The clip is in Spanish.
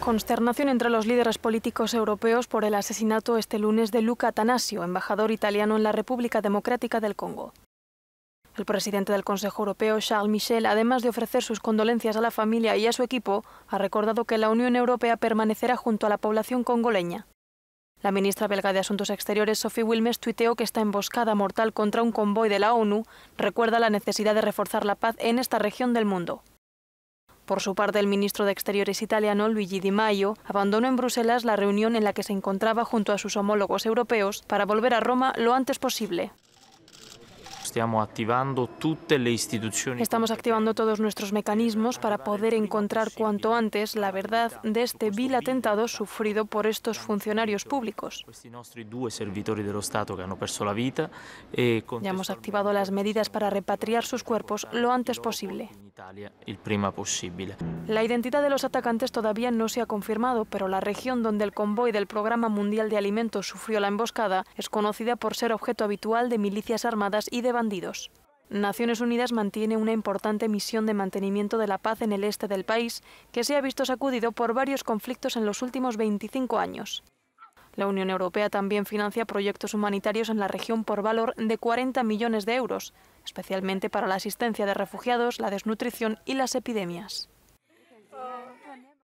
Consternación entre los líderes políticos europeos por el asesinato este lunes de Luca Atanasio, embajador italiano en la República Democrática del Congo. El presidente del Consejo Europeo, Charles Michel, además de ofrecer sus condolencias a la familia y a su equipo, ha recordado que la Unión Europea permanecerá junto a la población congoleña. La ministra belga de Asuntos Exteriores, Sophie Wilmes, tuiteó que esta emboscada mortal contra un convoy de la ONU recuerda la necesidad de reforzar la paz en esta región del mundo. Por su parte, el ministro de Exteriores italiano, Luigi Di Maio, abandonó en Bruselas la reunión en la que se encontraba junto a sus homólogos europeos para volver a Roma lo antes posible. Estamos activando todos nuestros mecanismos para poder encontrar cuanto antes la verdad de este vil atentado sufrido por estos funcionarios públicos. E ya hemos activado las medidas para repatriar sus cuerpos lo antes posible. La identidad de los atacantes todavía no se ha confirmado, pero la región donde el convoy del Programa Mundial de Alimentos sufrió la emboscada es conocida por ser objeto habitual de milicias armadas y de bandidos. Naciones Unidas mantiene una importante misión de mantenimiento de la paz en el este del país, que se ha visto sacudido por varios conflictos en los últimos 25 años. La Unión Europea también financia proyectos humanitarios en la región por valor de 40 millones de euros, especialmente para la asistencia de refugiados, la desnutrición y las epidemias.